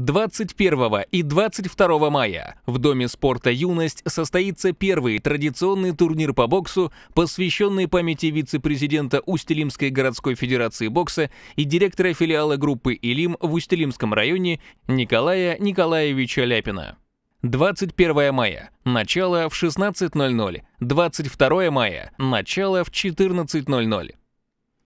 21 и 22 мая в Доме спорта «Юность» состоится первый традиционный турнир по боксу, посвященный памяти вице-президента Устилимской городской федерации бокса и директора филиала группы «Илим» в Устилимском районе Николая Николаевича Ляпина. 21 мая – начало в 16.00, 22 мая – начало в 14.00.